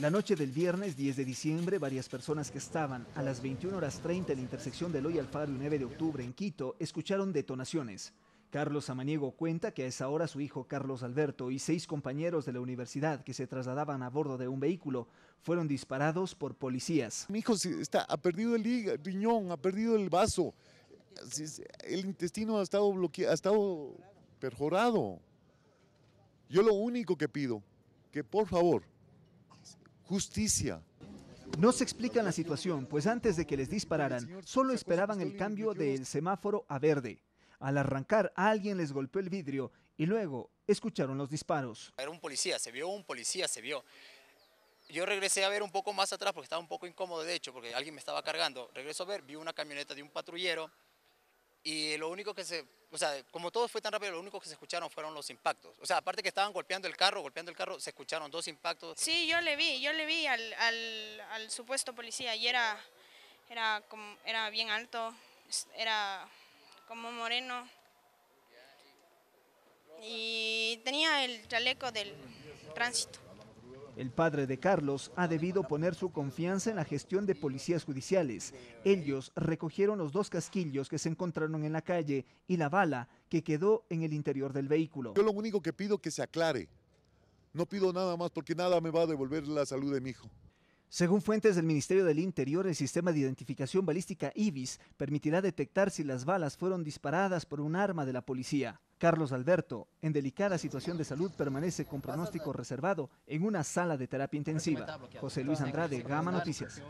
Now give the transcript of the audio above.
La noche del viernes 10 de diciembre, varias personas que estaban a las 21 horas 30 en la intersección de Loy Alfaro 9 de octubre en Quito escucharon detonaciones. Carlos Samaniego cuenta que a esa hora su hijo Carlos Alberto y seis compañeros de la universidad que se trasladaban a bordo de un vehículo fueron disparados por policías. Mi hijo está, ha perdido el riñón, ha perdido el vaso, el intestino ha estado bloqueado, ha estado perjorado. Yo lo único que pido, que por favor justicia. No se explica la situación, pues antes de que les dispararan, solo esperaban el cambio del semáforo a verde. Al arrancar, alguien les golpeó el vidrio y luego escucharon los disparos. Era un policía, se vio un policía, se vio. Yo regresé a ver un poco más atrás porque estaba un poco incómodo, de hecho, porque alguien me estaba cargando. Regreso a ver, vi una camioneta de un patrullero y lo único que se, o sea, como todo fue tan rápido, lo único que se escucharon fueron los impactos. O sea, aparte que estaban golpeando el carro, golpeando el carro, se escucharon dos impactos. Sí, yo le vi, yo le vi al, al, al supuesto policía y era, era, como, era bien alto, era como moreno y tenía el chaleco del tránsito. El padre de Carlos ha debido poner su confianza en la gestión de policías judiciales. Ellos recogieron los dos casquillos que se encontraron en la calle y la bala que quedó en el interior del vehículo. Yo lo único que pido que se aclare. No pido nada más porque nada me va a devolver la salud de mi hijo. Según fuentes del Ministerio del Interior, el sistema de identificación balística IBIS permitirá detectar si las balas fueron disparadas por un arma de la policía. Carlos Alberto, en delicada situación de salud, permanece con pronóstico reservado en una sala de terapia intensiva. José Luis Andrade, Gama Noticias.